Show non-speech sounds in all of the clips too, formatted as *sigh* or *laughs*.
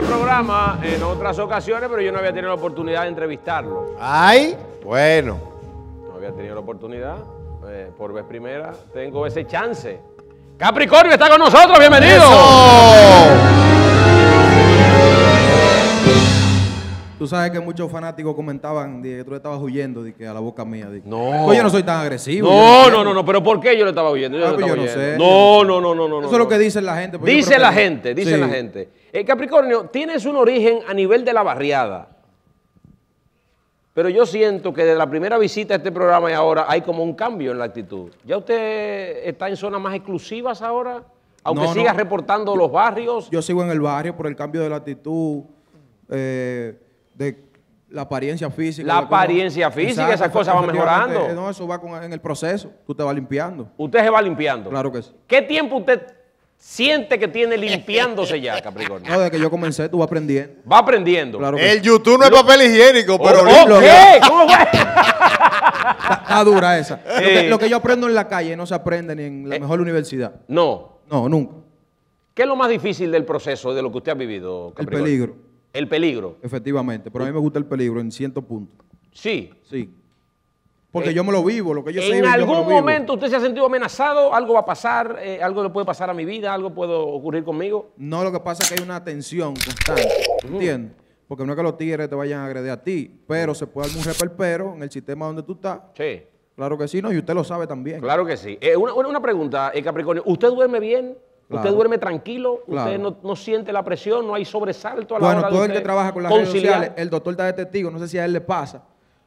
el programa en otras ocasiones, pero yo no había tenido la oportunidad de entrevistarlo. ¡Ay! Bueno. No había tenido la oportunidad. por vez primera tengo ese chance. Capricornio está con nosotros, bienvenido. Tú sabes que muchos fanáticos comentaban de que tú le estabas huyendo de que a la boca mía. no. yo no soy tan agresivo. No, no, no, no, pero ¿por qué yo le estaba huyendo? No, no, no, no, no, Eso es lo que dice la gente. Dice la gente, dice la gente. Capricornio, tienes un origen a nivel de la barriada, pero yo siento que desde la primera visita a este programa y ahora hay como un cambio en la actitud. ¿Ya usted está en zonas más exclusivas ahora? Aunque siga reportando los barrios. Yo sigo en el barrio por el cambio de la actitud, eh, de la apariencia física. La, apariencia física, esas cosas van mejorando. No, eso va en el proceso, tú te vas limpiando. Usted se va limpiando. Claro que sí. ¿Qué tiempo usted siente que tiene limpiándose ya, *laughs* Capricornio. No, desde que yo comencé, tú vas aprendiendo. Va aprendiendo. el YouTube no es papel higiénico, oh, pero... ¿Qué? ¿Cómo fue? *laughs* Está, dura esa. Lo, que, yo aprendo en la calle no se aprende ni en la eh, mejor universidad. No. No, nunca. ¿Qué es lo más difícil del proceso de lo que usted ha vivido, Capricornio? El peligro. El peligro. Efectivamente, pero a mí me gusta el peligro en ciento puntos Sí. Sí. Porque eh, yo me lo vivo, lo que yo sé. En algún momento usted se ha sentido amenazado, algo va a pasar, eh, algo le puede pasar a mi vida, algo puede ocurrir conmigo. No, lo que pasa es que hay una tensión constante, ¿entiendes? Porque no es que los tigres te vayan a agredir a ti, pero se puede algún un reperpero en el sistema donde tú estás. Sí. Claro que sí, no, y usted lo sabe también. Claro que sí. Eh, una, una, pregunta, Capricornio, ¿usted duerme bien? ¿Usted duerme tranquilo? ¿Usted no, siente la presión? ¿No hay sobresalto a la hora de Bueno, todo el que trabaja con las redes sociales, el doctor está de testigo, no sé si a él le pasa,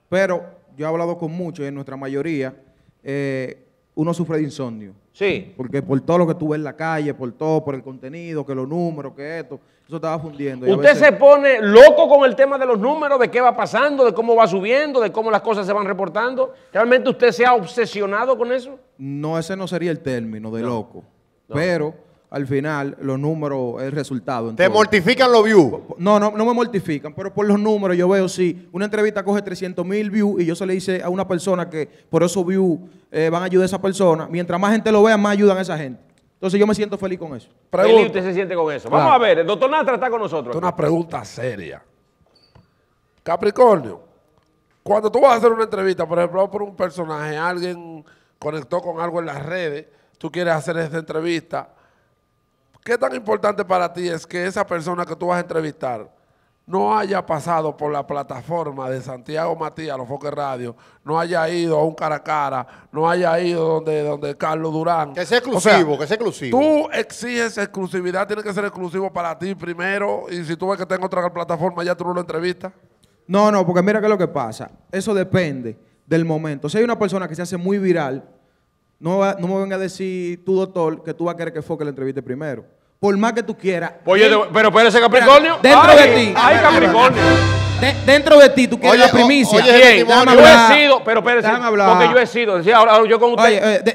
pero yo he hablado con muchos, en nuestra mayoría, eh, uno sufre de insomnio. Sí. Porque por todo lo que tú ves en la calle, por todo, por el contenido, que los números, que esto, eso estaba fundiendo. Usted se pone loco con el tema de los números, de qué va pasando, de cómo va subiendo, de cómo las cosas se van reportando. ¿Realmente usted se ha obsesionado con eso? No, ese no sería el término de loco. Pero al final los números, el resultado. ¿Te mortifican los views? No, no, no me mortifican, pero por los números yo veo si una entrevista coge 300 mil views y yo se le dice a una persona que por esos views eh, van a ayudar a esa persona, mientras más gente lo vea, más ayudan a esa gente. Entonces yo me siento feliz con eso. Feliz usted se siente con eso. Vamos a ver, el doctor Natra está con nosotros. Es una pregunta seria. Capricornio, cuando tú vas a hacer una entrevista, por ejemplo, por un personaje, alguien conectó con algo en las redes, tú quieres hacer esa entrevista, ¿Qué tan importante para ti es que esa persona que tú vas a entrevistar no haya pasado por la plataforma de Santiago Matías, los Foques Radio, no haya ido a un cara a cara, no haya ido donde, donde Carlos Durán. Que sea exclusivo, que sea exclusivo. Tú exiges exclusividad, tiene que ser exclusivo para ti primero, y si tú ves que tengo otra plataforma, ya tú no lo entrevistas. No, no, porque mira qué es lo que pasa. Eso depende del momento. Si hay una persona que se hace muy viral, no, me venga a decir tu doctor, que tú vas a querer que Foque le entreviste primero. Por más que tú quieras. Pues oye, pero Capricornio. Dentro de ti. Ay, Capricornio. dentro de ti, tú quieres la primicia. yo he sido, pero espérese, porque yo he sido.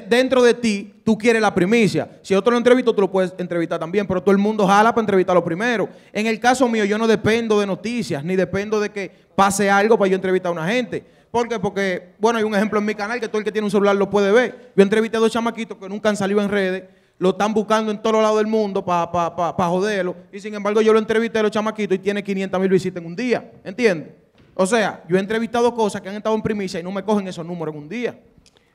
dentro de ti, tú quieres la primicia. Si otro lo entrevisto, tú lo puedes entrevistar también, pero todo el mundo jala para entrevistarlo primero. En el caso mío, yo no dependo de noticias, ni dependo de que pase algo para yo entrevistar a una gente. ¿Por qué? Porque, bueno, hay un ejemplo en mi canal que todo el que tiene un celular lo puede ver. Yo entrevisté a dos chamaquitos que nunca han salido en redes, lo están buscando en todos lados del mundo para joderlo. Y sin embargo, yo lo entrevisté a los chamaquitos y tiene 500 mil visitas en un día. ¿Entiendes? O sea, yo he entrevistado cosas que han estado en primicia y no me cogen esos números en un día.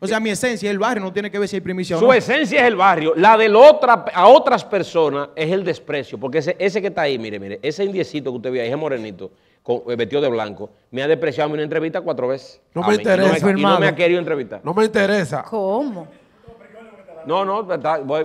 O sea, mi esencia es el barrio, no tiene que ver si hay primicia o no. Su esencia es el barrio. La de otra, a otras personas es el desprecio. Porque ese, ese que está ahí, mire, mire, ese indiecito que usted ve ahí, ese morenito, con, eh, vestido de blanco, me ha despreciado en una entrevista cuatro veces. No me interesa, y no me, ha querido entrevistar. No me interesa. ¿Cómo? No, no,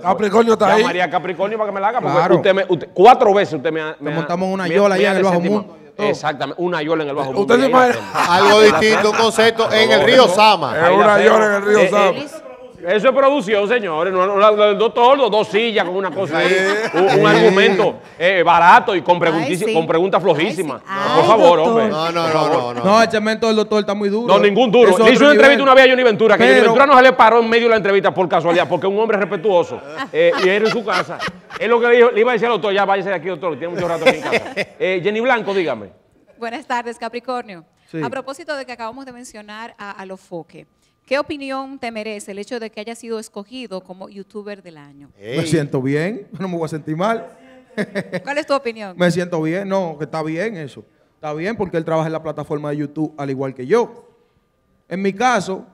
Capricornio está ahí. María Capricornio para que me la haga. Claro. Usted me, usted, cuatro veces usted me ha. Me montamos una yola allá en el bajo mundo. Exactamente, una yola en el bajo mundo. Usted Algo distinto, un concepto en el río Sama. Es una yola en el río eh, eh, Sama. Eso es producción, señores. No, no, no, dos dos sillas con una cosa ahí. Un, argumento eh, barato y con, con preguntas flojísimas. por favor, hombre. No, no, no, no, no. el cemento del doctor está muy duro. No, ningún duro. Hizo hice una entrevista una vez a Johnny Ventura, que Johnny Ventura no se le paró en medio de la entrevista por casualidad, porque es un hombre respetuoso. Eh, y era en su casa. Es lo que le, dijo, le iba a decir al doctor, ya váyase de aquí, doctor, tiene mucho rato aquí en casa. *laughs* Eh, Jenny Blanco, dígame. Buenas tardes, Capricornio. A propósito de que acabamos de mencionar a, a los foques. ¿Qué opinión te merece el hecho de que haya sido escogido como youtuber del año? Me siento bien, *laughs* no me voy a sentir mal. *laughs* ¿Cuál es tu opinión? me siento bien, no, que está bien eso. Está bien porque él trabaja en la plataforma de YouTube al igual que yo. En mi caso,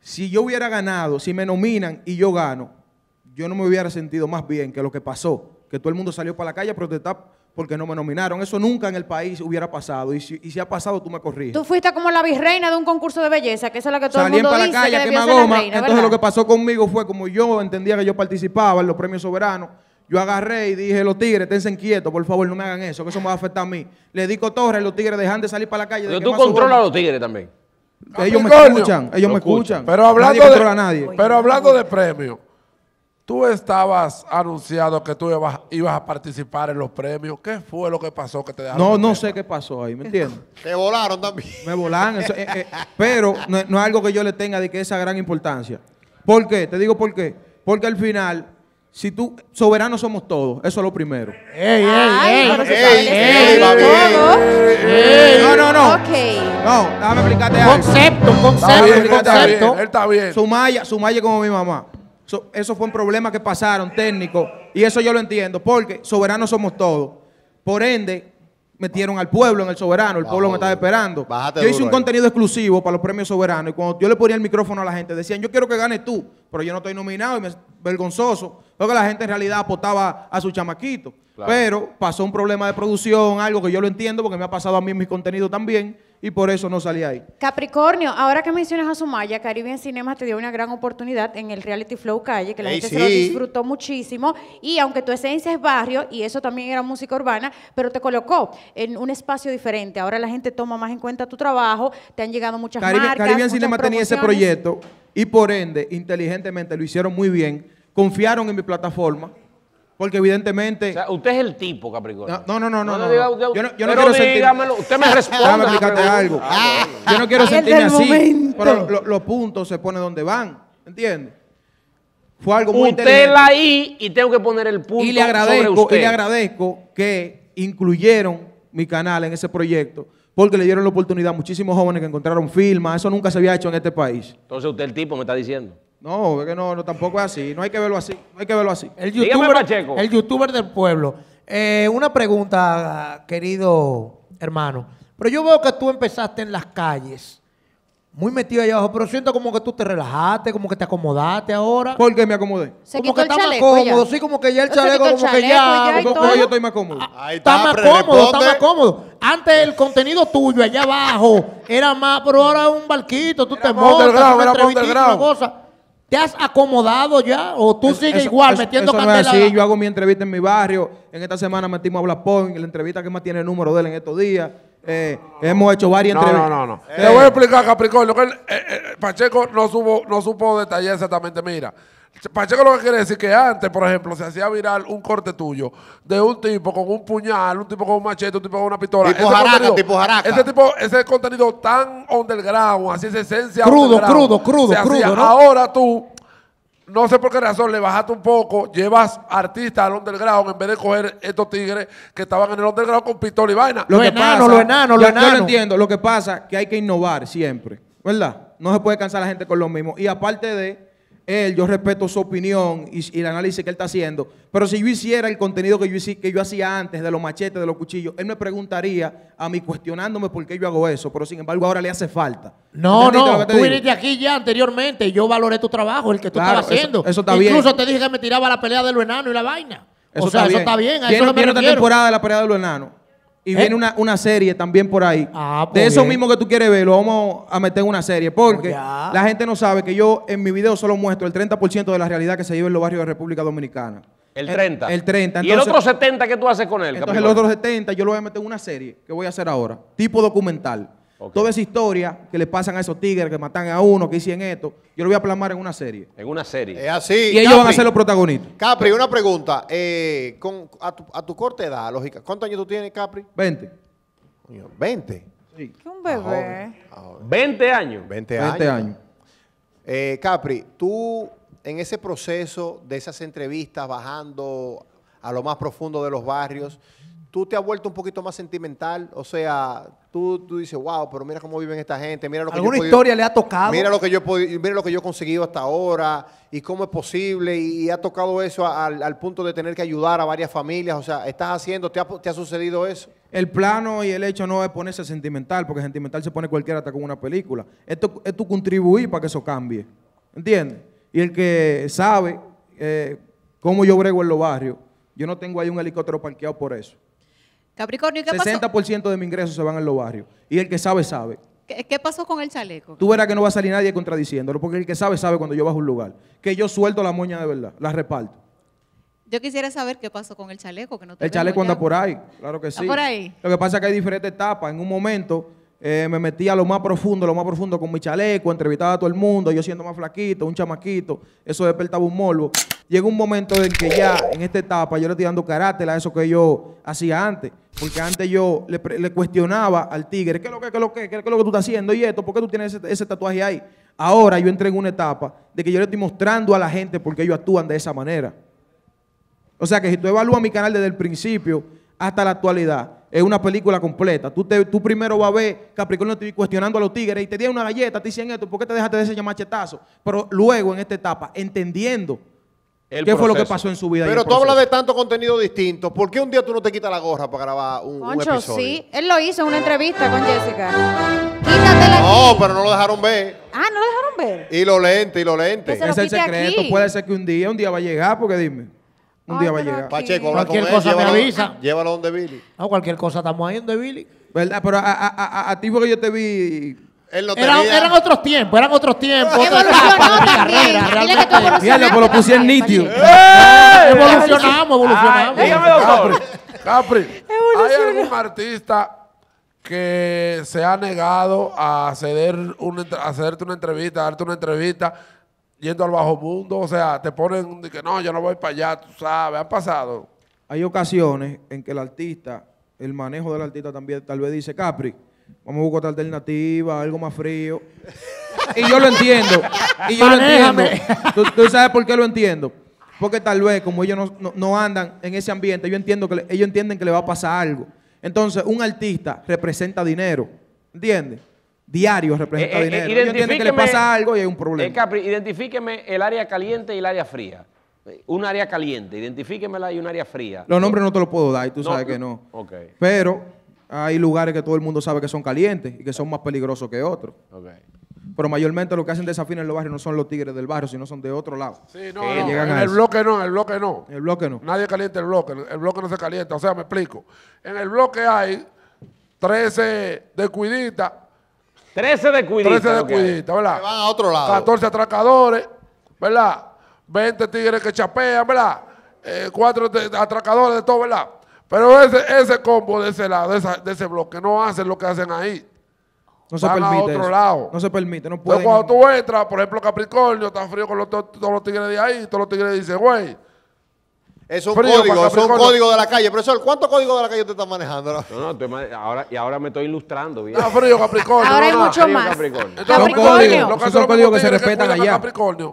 si yo hubiera ganado, si me nominan y yo gano, yo no me hubiera sentido más bien que lo que pasó, que todo el mundo salió para la calle a protestar porque no me nominaron. Eso nunca en el país hubiera pasado. Y si, y si ha pasado, tú me corriges. Tú fuiste como la virreina de un concurso de belleza, que esa es la que todo el mundo para la calle, que, me Entonces lo que pasó conmigo fue como yo entendía que yo participaba en los premios soberanos. Yo agarré y dije, los tigres, tense quietos, por favor, no me hagan eso, que eso me va a afectar a mí. Le di cotorra y los tigres dejan de salir para la calle. Pero tú controlas a los tigres también. Ellos ah, me escuchan, ellos me escuchan. Pero hablando a nadie. Pero hablando de premios, Tú estabas anunciado que tú ibas, ibas, a participar en los premios. ¿Qué fue lo que pasó que te dejaron? No, no sé qué pasó ahí, ¿me entiendes? *laughs* te volaron también. Me volaron. Eh, eh, pero no, es algo que yo le tenga de que esa gran importancia. ¿Por qué? Te digo por qué. Porque al final, si tú, soberanos somos todos. Eso es lo primero. ¡Ey, ey, ey! ¡Ey, ey, ey No, no, no. Ok. No, déjame explicarte algo. Concepto, concepto, Él está bien. Sumaya, Sumaya como mi mamá eso fue un problema que pasaron técnico y eso yo lo entiendo porque soberanos somos todos. Por ende, metieron al pueblo en el soberano, el pueblo me estaba esperando. Yo hice un contenido exclusivo para los premios soberanos y cuando yo le ponía el micrófono a la gente decían, yo quiero que gane tú, pero yo no estoy nominado y me vergonzoso. Porque la gente en realidad apostaba a su chamaquito. Pero pasó un problema de producción, algo que yo lo entiendo porque me ha pasado a mí en mis contenidos también y por eso no salí ahí. Capricornio, ahora que mencionas a Sumaya, Caribbean Cinema te dio una gran oportunidad en el Reality Flow Calle, que la gente se lo disfrutó muchísimo. Y aunque tu esencia es barrio, y eso también era música urbana, pero te colocó en un espacio diferente. Ahora la gente toma más en cuenta tu trabajo, te han llegado muchas marcas, Caribbean Cinema tenía ese proyecto y por ende, inteligentemente, lo hicieron muy bien, confiaron en mi plataforma porque evidentemente. O sea, usted es el tipo, Capricornio. No, no, no, no. no, Yo, no, quiero sentir... Usted me responde. *laughs* Déjame explicarte algo. Ah, yo no quiero sentirme así. Pero los puntos se ponen donde van. ¿Entiendes? Fue algo muy Usted la I y tengo que poner el punto. Y le agradezco, Y le agradezco que incluyeron mi canal en ese proyecto porque le dieron la oportunidad a muchísimos jóvenes que encontraron firmas. Eso nunca se había hecho en este país. Entonces usted es el tipo me está diciendo. No, es que no, no, tampoco es así. No hay que verlo así. No hay que verlo así. El youtuber, el youtuber del pueblo. Eh, una pregunta, querido hermano. Pero yo veo que tú empezaste en las calles, muy metido allá abajo, pero siento como que tú te relajaste, como que te acomodaste ahora. ¿Por qué me acomodé? como que está más cómodo, sí, como que ya el chaleco, como que ya, como yo estoy más cómodo. Ah, ahí está, más cómodo, está más cómodo. Antes el contenido tuyo allá abajo era más, pero ahora un barquito, tú era te montas, era entrevista, una cosa. ¿Te has acomodado ya? ¿O tú sigues igual metiendo eso Sí, Yo hago mi entrevista en mi barrio. En esta semana metimos a Blapón. La entrevista que más tiene el número de él en estos días. Eh, hemos hecho varias entrevistas. No, no, no. Eh. Te voy a explicar, Capricornio. Que eh, Pacheco no, supo, no supo detallar exactamente. Mira, Pacheco lo que quiere decir que antes, por ejemplo, se hacía viral un corte tuyo de un tipo con un puñal, un tipo con un machete, un tipo con una pistola. Tipo ese tipo Ese tipo, ese contenido tan underground, así esa esencia. Crudo, crudo, crudo, crudo. ¿no? Ahora tú, no sé por qué razón, le bajaste un poco, llevas artistas al underground en vez de coger estos tigres que estaban en el underground con pistola y vaina. Lo, enano, lo enano, lo enano. Yo lo entiendo. Lo que pasa es que hay que innovar siempre, ¿verdad? No se puede cansar la gente con lo mismo. Y aparte de él, yo respeto su opinión y, el análisis que él está haciendo, pero si yo hiciera el contenido que yo, que yo hacía antes, de los machetes, de los cuchillos, él me preguntaría a mí cuestionándome por qué yo hago eso, pero sin embargo ahora le hace falta. No, no, tú viniste aquí ya anteriormente, yo valoré tu trabajo, el que tú estabas haciendo. Eso, está bien. Incluso te dije que me tiraba la pelea de los enano y la vaina. o sea, eso está bien. A eso no me temporada de la pelea de los y ¿Eh? viene una, serie también por ahí. Ah, pues de eso mismo que tú quieres ver, lo vamos a meter en una serie. Porque la gente no sabe que yo en mi video solo muestro el 30% de la realidad que se vive en los barrios de República Dominicana. El 30. Eh, el, 30. ¿Y el otro 70 que tú haces con él? Entonces, el otro 70 yo lo voy a meter en una serie que voy a hacer ahora, tipo documental. Toda esa historia que le pasan a esos tigres que matan a uno, que hicieron esto, yo lo voy a plasmar en una serie. En una serie. Es así. Y ellos van a ser los protagonistas. Capri, una pregunta. Eh, a, tu, corte corta edad, lógica, ¿cuántos años tú tienes, Capri? 20. 20. Sí. un bebé. Ah, ah, años. 20 años. años. Eh, Capri, tú en ese proceso de esas entrevistas, bajando a lo más profundo de los barrios, tú te has vuelto un poquito más sentimental. O sea, tú, tú dices, wow, pero mira cómo viven esta gente. Mira lo que ¿Alguna historia le ha tocado? Mira lo, que yo he mira lo que yo he conseguido hasta ahora y cómo es posible. Y, ha tocado eso al, punto de tener que ayudar a varias familias. O sea, ¿estás haciendo? ¿Te ha, sucedido eso? El plano y el hecho no es ponerse sentimental, porque sentimental se pone cualquiera hasta con una película. Esto es tu contribuir para que eso cambie. ¿Entiendes? Y el que sabe eh, cómo yo brego en los barrios, yo no tengo ahí un helicóptero parqueado por eso. Capricornio, ¿y qué 60% de mis ingresos se van en los barrios. Y el que sabe, sabe. ¿Qué, pasó con el chaleco? Tú verás que no va a salir nadie contradiciéndolo, porque el que sabe, sabe cuando yo bajo un lugar. Que yo suelto la moña de verdad, la reparto. Yo quisiera saber qué pasó con el chaleco. Que no el chaleco anda por ahí, claro que sí. ¿Está por ahí? Lo que pasa es que hay diferentes etapas. En un momento eh, me metía a lo más profundo, lo más profundo con mi chaleco, entrevistaba a todo el mundo, yo siendo más flaquito, un chamaquito, eso despertaba un morbo. Llega un momento en que ya en esta etapa yo le estoy dando carácter a eso que yo hacía antes, porque antes yo le, cuestionaba al tigre, ¿qué es lo que, qué es lo que, qué es lo que tú estás haciendo? Y esto, ¿por qué tú tienes ese, tatuaje ahí? Ahora yo entré en una etapa de que yo le estoy mostrando a la gente por qué ellos actúan de esa manera. O sea que si tú evalúas mi canal desde el principio hasta la actualidad, es una película completa. Tú, te, tú primero vas a ver Capricornio cuestionando a los tigres y te dieron una galleta, te dicen esto, ¿por qué te dejaste de ese machetazo? Pero luego en esta etapa, entendiendo qué fue lo que pasó en su vida. Pero tú hablas de tanto contenido distinto, ¿por qué un día tú no te quitas la gorra para grabar un, Concho, sí, él lo hizo en una entrevista con Jessica. Quítatela. No, pero no lo dejaron ver. Ah, no lo dejaron ver. Y lo lente, y lo lente. es el secreto, puede ser que un día, un día va a llegar, porque dime. Un día va a llegar. Pacheco, cualquier cosa llévalo, me avisa. Llévalo donde Billy. No, cualquier cosa estamos ahí donde Billy. ¿Verdad? Pero a, a, a, a ti fue que yo te vi Era, eran otros tiempos, eran otros tiempos. Evolucionó, etapa mi carrera, realmente. pero lo en nítido. Evolucionamos, evolucionamos. dígame, doctor. Capri, ¿hay algún artista que se ha negado a, ceder a una entrevista, a darte una entrevista yendo al bajo mundo, o sea, te ponen que no, yo no voy para allá, tú sabes, ha pasado. Hay ocasiones en que el artista, el manejo del artista también, tal vez dice, Capri, vamos a buscar otra alternativa, algo más frío. y yo lo entiendo, y yo lo entiendo. ¿Tú, sabes por qué lo entiendo. Porque tal vez, como ellos no, andan en ese ambiente, yo entiendo que ellos entienden que le va a pasar algo. Entonces, un artista representa dinero. ¿Entiendes? diario representa eh, eh, dinero. Eh, que le pasa algo y hay un problema. Capri, identifíqueme el área caliente y el área fría. Un área caliente, identifíquemela y un área fría. Los nombres no te los puedo dar y tú sabes que no. Pero hay lugares que todo el mundo sabe que son calientes y que son más peligrosos que otros. Pero mayormente lo que hacen desafío en los barrios no son los tigres del barrio, sino son de otro lado. Sí, no, en el bloque no, el bloque no. el bloque no. Nadie calienta el bloque, el bloque no se calienta. O sea, me explico. En el bloque hay 13 descuiditas 13 de cuidita. 13 de ¿verdad? Que van a otro lado. 14 atracadores, ¿verdad? 20 tigres que chapean, ¿verdad? Eh, 4 atracadores de todo, ¿verdad? Pero ese, ese combo de ese lado, de, ese bloque, no hacen lo que hacen ahí. No se permite. lado. No se permite, no puede. cuando tú entras, por ejemplo, Capricornio, está frío con todos los tigres de ahí, todos los tigres dicen, güey es un código, es un código de la calle. Profesor, ¿cuántos códigos de la calle usted está manejando? No, no, estoy, ahora, y ahora me estoy ilustrando. Bien. frío, Capricornio. Ahora hay mucho más. Capricornio. Los, códigos, los que se respetan allá.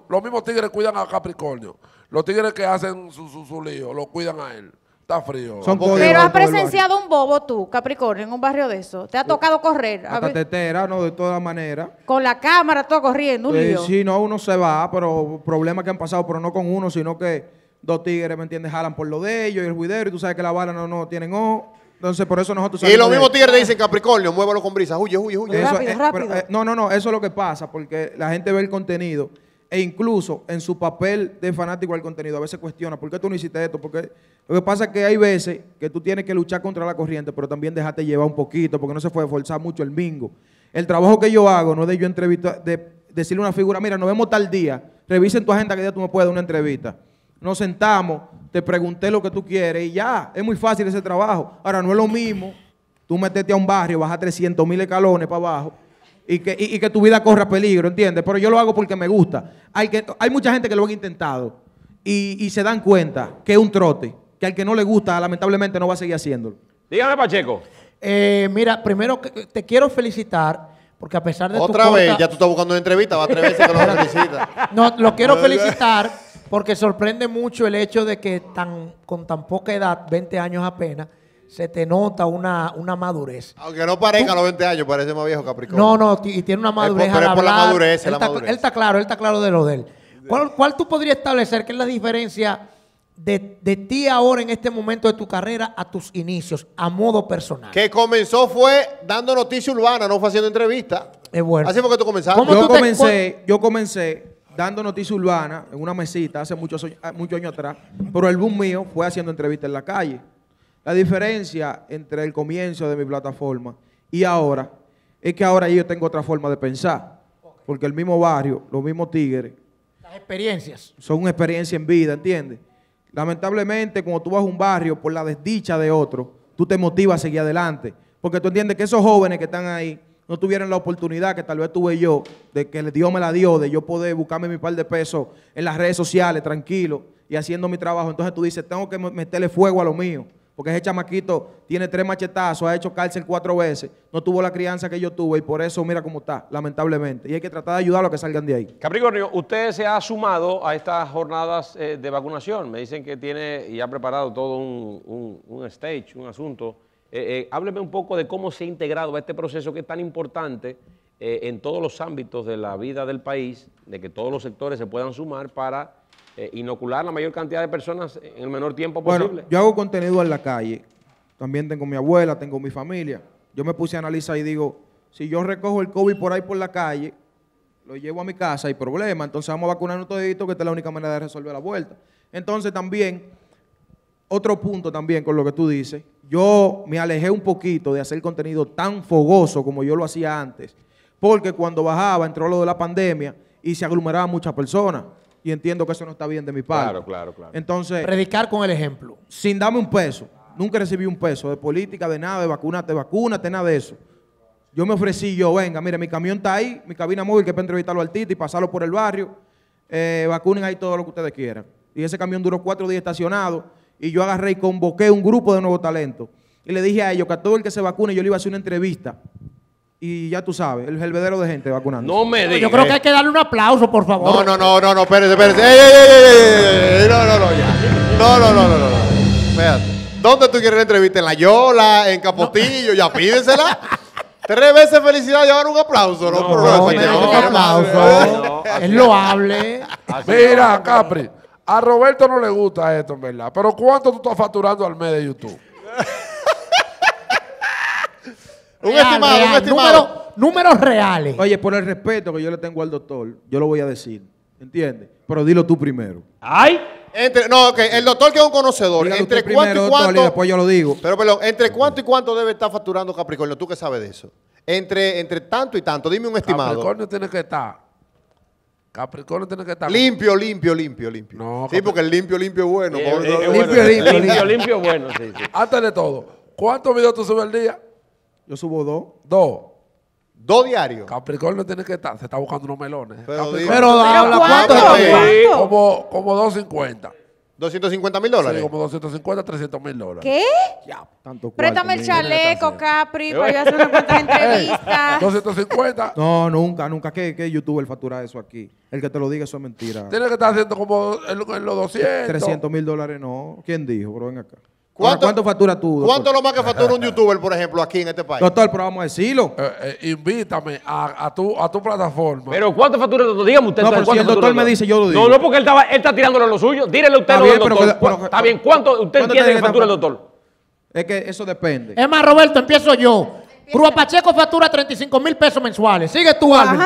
Los mismos tigres cuidan a Capricornio. Los tigres que hacen su, su, lío, lo cuidan a él. Está frío. Son Pero has presenciado un bobo tú, Capricornio, en un barrio de eso. Te ha tocado correr. Hasta tetera, no, de todas maneras. Con la cámara, todo corriendo, un eh, lío. sí, no, uno se va, pero problemas que han pasado, pero no con uno, sino que dos tigres, ¿me entiendes? Jalan por lo de ellos y el juidero, y tú sabes que la bala no, no tienen ojo. Entonces, por eso nosotros Y los mismos tigres dicen Capricornio, muévalo con brisa, huye, huye, huye. rápido, eh, no, no, no, eso es lo que pasa, porque la gente ve el contenido e incluso en su papel de fanático al contenido a veces cuestiona, ¿por qué tú no hiciste esto? Porque lo que pasa es que hay veces que tú tienes que luchar contra la corriente, pero también dejarte llevar un poquito, porque no se puede forzar mucho el mingo. El trabajo que yo hago no es de yo entrevistar, de decirle una figura, mira, nos vemos tal día, revisen tu agenda que día tú me puedes dar una entrevista nos sentamos, te pregunté lo que tú quieres y ya, es muy fácil ese trabajo. Ahora, no es lo mismo tú meterte a un barrio, bajar 300 mil escalones para abajo y que, que, tu vida corra peligro, ¿entiendes? Pero yo lo hago porque me gusta. Hay, que, hay mucha gente que lo han intentado y, se dan cuenta que es un trote, que al que no le gusta, lamentablemente no va a seguir haciéndolo. Dígame, Pacheco. Eh, mira, primero te quiero felicitar. Porque a pesar de Otra vez, ya tú estás buscando una entrevista, va tres veces que lo visita. *laughs* No, lo quiero felicitar porque sorprende mucho el hecho de que tan, con tan poca edad, 20 años apenas, se te nota una, madurez. Aunque no parezca a los 20 años, parece más viejo Capricornio. No, no, y tiene una madurez. pero es por la madurez, él, la está, madurez. él está claro, él está claro de lo de él. ¿Cuál, tú podrías establecer que es la diferencia de, ti ahora en este momento de tu carrera a tus inicios, a modo personal? Que comenzó fue dando noticia urbana, no fue haciendo entrevista. Es bueno. Así fue que tú comenzaste. Yo, comencé, yo comencé dando noticia urbana en una mesita hace ah, muchos, años atrás, pero el boom mío fue haciendo entrevistas en la calle. La diferencia entre el comienzo de mi plataforma y ahora es que ahora yo tengo otra forma de pensar, porque el mismo barrio, los mismos tigres. Las experiencias. Son una experiencia en vida, ¿entiendes? Lamentablemente, cuando tú vas a un barrio por la desdicha de otro, tú te motivas a seguir adelante, porque tú entiendes que esos jóvenes que están ahí no tuvieron la oportunidad que tal vez tuve yo, de que Dios me la dio, de yo poder buscarme mi par de pesos en las redes sociales, tranquilo, y haciendo mi trabajo. Entonces tú dices, tengo que meterle fuego a lo mío, porque ese chamaquito tiene tres machetazos, ha hecho cárcel cuatro veces, no tuvo la crianza que yo tuve, y por eso mira cómo está, lamentablemente. Y hay que tratar de ayudar a que salgan de ahí. Capricornio, usted se ha sumado a estas jornadas eh, de vacunación. Me dicen que tiene y ha preparado todo un, un stage, un asunto eh, eh, hábleme un poco de cómo se ha integrado a este proceso que es tan importante eh, en todos los ámbitos de la vida del país, de que todos los sectores se puedan sumar para inocular la mayor cantidad de personas en el menor tiempo posible. Bueno, yo hago contenido en la calle, también tengo mi abuela, tengo mi familia. Yo me puse a analizar y digo, si yo recojo el COVID por ahí por la calle, lo llevo a mi casa, hay problema, entonces vamos a vacunarnos todito, que esta es la única manera de resolver la vuelta. Entonces también otro punto también con lo que tú dices. Yo me alejé un poquito de hacer contenido tan fogoso como yo lo hacía antes, porque cuando bajaba entró lo de la pandemia y se aglomeraban muchas personas. Y entiendo que eso no está bien de mi parte. Claro, claro, claro. Entonces. Predicar con el ejemplo. Sin darme un peso. Nunca recibí un peso de política, de nada, de vacunate, vacúnate, nada de eso. Yo me ofrecí, yo, venga, mire, mi camión está ahí, mi cabina móvil que es para entrevistarlo al y pasarlo por el barrio. Eh, vacunen ahí todo lo que ustedes quieran. Y ese camión duró cuatro días estacionado y yo agarré y convoqué un grupo de nuevo talento. Y le dije a ellos que a todo el que se vacune yo le iba a hacer una entrevista. Y ya tú sabes, el helvedero de gente vacunando. No me digas. Yo creo que hay que darle un aplauso, por favor. No, no, no, no, no, espérense. No, no, no, ya. No, no, no, no, no. Espérate. ¿Dónde tú quieres la entrevista? ¿En La Yola? ¿En Capotillo? Ya pídesela. Tres veces felicidad y un aplauso. No, no, no, no, a Roberto no le gusta esto, en verdad. Pero ¿cuánto tú estás facturando al mes de YouTube? *laughs* un estimado, un estimado. números reales. Oye, por el respeto que yo le tengo al doctor, yo lo voy a decir. ¿Entiendes? Pero dilo tú primero. Ay, Entre, no, ok, el doctor que es un conocedor. entre cuánto y después yo lo digo. Pero perdón, entre cuánto y cuánto debe estar facturando Capricornio, tú que sabes de eso. Entre, entre tanto y tanto, dime un estimado. Capricornio tiene que estar Capricornio tiene que estar. Limpio, limpio, limpio, limpio. No, sí, porque el limpio, limpio es bueno. Limpio, limpio, limpio, limpio, limpio, bueno, sí, sí. Antes de todo, ¿cuántos videos tú subes al día? Yo subo dos. Dos. Dos diarios. Capricornio tiene que estar, se está buscando unos melones. Pero, habla, ¿cuántos? ¿Pero ¿cuánto? Como, como 250. 250 mil dólares. Sí, como 250, 300 mil dólares. ¿Qué? Ya, tanto Préstame el chaleco, Capri, eh. para yo hacer una cuanta entrevista. 250. *laughs* *laughs* No, nunca, nunca. ¿Qué, ¿Qué youtuber factura eso aquí? El que te lo diga, eso es mentira. Tiene que estar haciendo como en, los 200. 300 mil dólares, no. ¿Quién dijo? bro? ven acá. ¿Cuánto, factura tú? ¿Cuánto lo más que factura un youtuber, por ejemplo, aquí en este país? Doctor, pero vamos a decirlo. Eh, eh, invítame a, tu, plataforma. Pero ¿cuánto factura tú? doctor? Dígame usted. No, pero si el doctor me dice, yo lo digo. No, no, porque él, estaba, él está tirándole lo suyo. Dírele usted está lo bien, doctor. está bien, ¿cuánto usted tiene que factura el doctor? Es que eso depende. Es más, Roberto, empiezo yo. Rua Pacheco factura 35 mil pesos mensuales. Sigue tú, Alvin.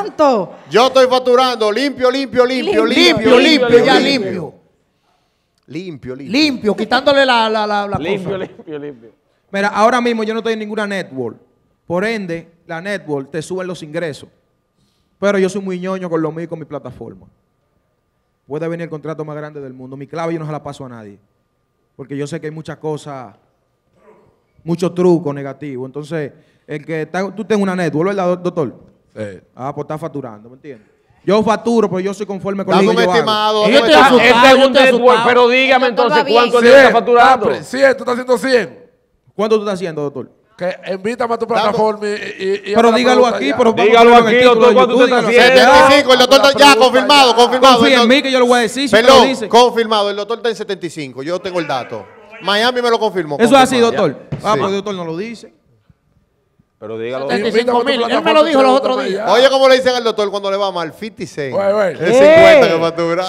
Yo estoy facturando limpio, limpio, limpio, limpio, limpio, limpio, ya limpio. Limpio, limpio. Limpio, quitándole la, la, limpio, Limpio, limpio, Mira, ahora mismo yo no estoy en ninguna network. Por ende, la network te sube los ingresos. Pero yo soy muy ñoño con lo mío con mi plataforma. Puede venir el contrato más grande del mundo. Mi clave yo no se la paso a nadie. Porque yo sé que hay muchas cosas, muchos trucos negativo Entonces, el que tú tengas una network, ¿verdad, doctor? Sí. Ah, pues está facturando, ¿me entiendes? Yo facturo, pero yo soy conforme con el que yo estimado, Yo estoy asustado, es yo estoy pero dígame entonces cuánto es está facturando. 100, tú estás haciendo 100. ¿Cuánto tú estás haciendo, doctor? Que invítame a tu plataforma y, Pero dígalo aquí, pero dígalo aquí, doctor, ¿cuánto tú estás haciendo? 75, el doctor está ya confirmado, confirmado. Confía en mí que yo lo voy a decir, si confirmado, el doctor está en 75, yo tengo el dato. Miami me lo confirmó. Eso es así, doctor. Ah, pero el doctor no lo dice. Pero dígalo. mil. Él me lo dijo los otros días. Oye, como le dicen al doctor cuando le va mal, 56. 50 eh. que factura.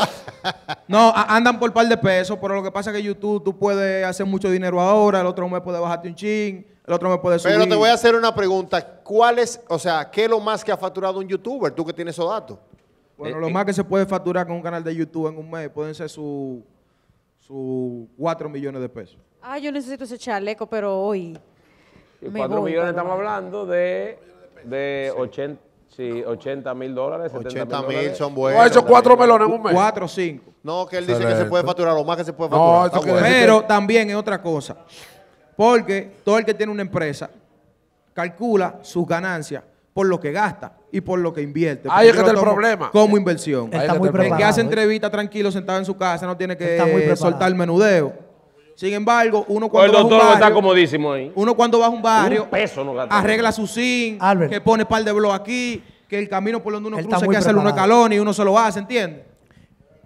*laughs* no, andan por par de pesos, pero lo que pasa es que YouTube tú puedes hacer mucho dinero ahora, el otro mes puede bajarte un ching, el otro mes puede subir. Pero te voy a hacer una pregunta. ¿Cuál es, o sea, qué es lo más que ha facturado un youtuber? Tú que tienes esos datos. Bueno, eh, lo eh. más que se puede facturar con un canal de YouTube en un mes pueden ser sus 4 millones de pesos. Ah, yo necesito ese chaleco, pero hoy. 4 millones estamos hablando de, de 80. mil dólares. 80 mil son buenos. O esos cuatro melones en un mes. Cuatro, cinco. No, que él dice que se puede facturar, lo más que se puede facturar. Pero también es otra cosa. Porque todo el que tiene una empresa calcula sus ganancias por lo que gasta y por lo que invierte. Ahí es que está el problema. Como inversión. El que hace entrevista tranquilo, sentado en su casa, no tiene que soltar el menudeo sin embargo, uno pues cuando va a un barrio, está comodísimo ahí. Uno cuando va a un barrio, arregla su zinc, que pone par de blog aquí, que el camino por donde uno se cruza que hacer uno escalón y uno se lo hace, ¿entiendes?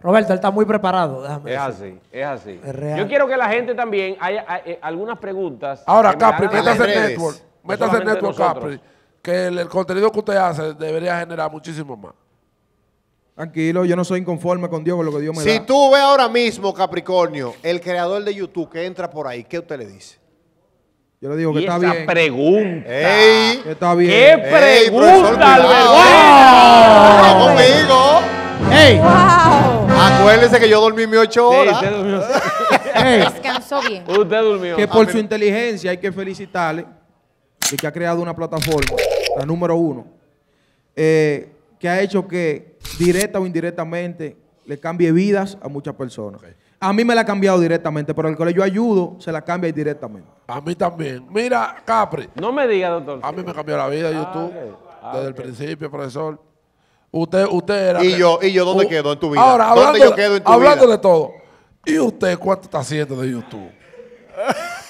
Roberto, él está muy preparado. Déjame es así, es así. Yo quiero que la gente también haya, eh, eh, algunas preguntas. Ahora, Capri, métase en network. Métase en network, Capri. Que el contenido que usted hace debería generar muchísimo más. Tranquilo, yo no soy inconforme con Dios, con lo que Dios me si da. Si tú ves ahora mismo, Capricornio, el creador de YouTube que entra por ahí, ¿qué usted le dice? Yo le digo que está, bien. Pregunta. Ey, está bien. ¡Qué pregunta! ¡Qué pregunta, wow. conmigo! ¡Ey! Wow. Acuérdese que yo dormí mis ocho horas. Sí, usted durmió. *laughs* Descansó bien. Usted durmió. Que ah, por su inteligencia hay que felicitarle y que ha creado una plataforma, la número uno, eh, que ha hecho que directa o indirectamente, le cambie vidas a muchas personas. A mí me la ha cambiado directamente, pero el colegio yo ayudo, se la cambia directamente. A mí también. Mira, Capri. No me diga, doctor. A mí me cambió la vida YouTube ah, ah, desde el principio, profesor. Usted, usted era. ¿Y yo, y yo dónde quedo en tu vida? Ahora, hablando, ¿Dónde yo quedo en tu hablando de todo. ¿Y usted cuánto está haciendo de YouTube? *laughs*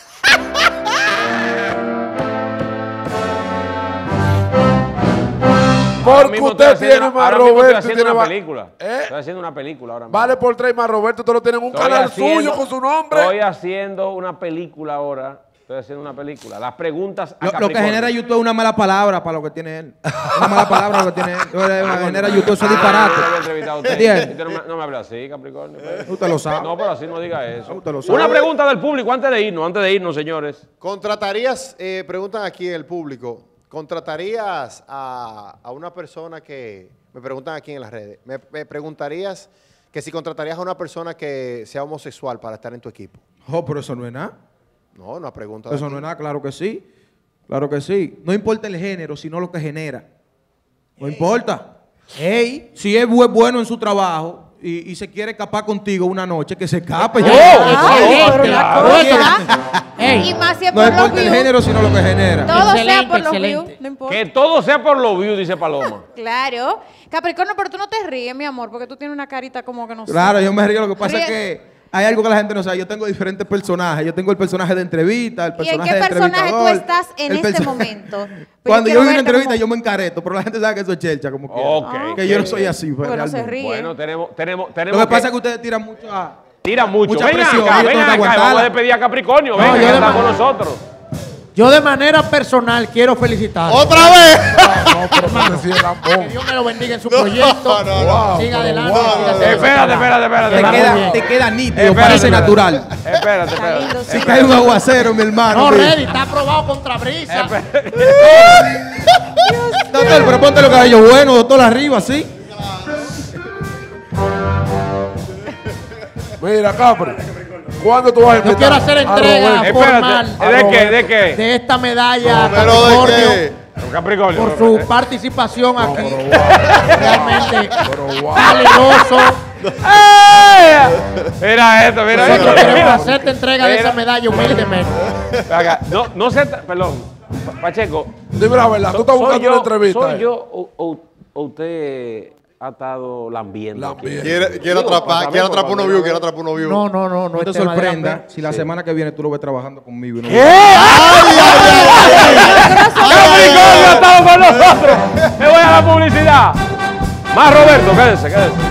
Porque usted tiene más Roberto. Estoy haciendo una película. ¿Eh? Estoy haciendo una película ahora mismo. Vale por tres más Roberto. Usted lo tiene en un canal suyo con su nombre. Estoy haciendo una película ahora. Estoy haciendo una película. Las preguntas a lo, lo, que genera YouTube es una mala palabra para lo que tiene él. Una mala palabra lo que tiene él. genera YouTube, es un ah, disparate. No, me, hable así, Capricornio. Pues. Usted lo sabe. No, pero así no diga eso. lo sabe. Una pregunta del público antes de irnos, antes de irnos, señores. ¿Contratarías, eh, preguntan aquí el público, ¿Contratarías a, una persona que, me preguntan aquí en las redes, me, preguntarías que si contratarías a una persona que sea homosexual para estar en tu equipo? Oh, pero eso no es nada. No, no ha preguntado. Eso no es nada, claro que sí. Claro que sí. No importa el género, sino lo que genera. No importa. Hey, si es bueno en su trabajo, y, y, se quiere escapar contigo una noche, que se escape. Oh, ah, y más si es no por el género, sino lo que genera. Todo sea por excelente. los views, no importa. Que todo sea por los views, dice Paloma. *laughs* claro. Capricornio, pero tú no te ríes, mi amor, porque tú tienes una carita como que no sé. Claro, yo me río, lo que pasa es que hay algo que la gente no sabe. Yo tengo diferentes personajes. Yo tengo el personaje de entrevista, el personaje de ¿Y en qué personaje tú estás en este momento? *laughs* Cuando yo, vi una entrevista, yo me encareto, pero la gente sabe que soy es chelcha, como ah, Que yo no soy así. Pero pues, bueno, se ríe. Bueno, tenemos, tenemos, tenemos Lo que, pasa es que ustedes tiran mucho a... Tiran mucho. Mucha presión. Acá, ven vamos a despedir a Capricornio. venga ven, con nosotros. Yo de manera personal quiero felicitar. ¡Otra vez! No, *laughs* que Dios me lo bendiga en su *laughs* proyecto. No, siga adelante. espérate, espérate, espérate. Te, queda, te nítido, parece natural. Espérate, espérate. Si cae un aguacero, mi hermano. No, Reddy, está aprobado contra brisa. Doctor, pero ponte los cabellos buenos, doctor, arriba, ¿sí? Mira, cabrón. ¿Cuándo tú vas a invitar? Yo quiero hacer entrega formal ¿de qué? ¿De qué? de esta medalla a Capricornio por su eh. participación aquí. Realmente Pero ¡Eh! Mira esto, mira esto. Nosotros quiero hacer hacerte entrega de esa medalla humilde, Acá, No, no sé, perdón, Pacheco. Dime la verdad, tú estás buscando una entrevista. ¿Soy yo o- o usted ha estado lambiendo. Quiere, quiere, atrapar, quiere atrapar uno view, quiere atrapar uno view. No, no, no, no. No te sorprenda si la semana que viene tú lo ves trabajando conmigo. ¿Qué? ¡Ay, ay, ay! ay con nosotros! Me voy a la publicidad. Más Roberto, quédense, quédense.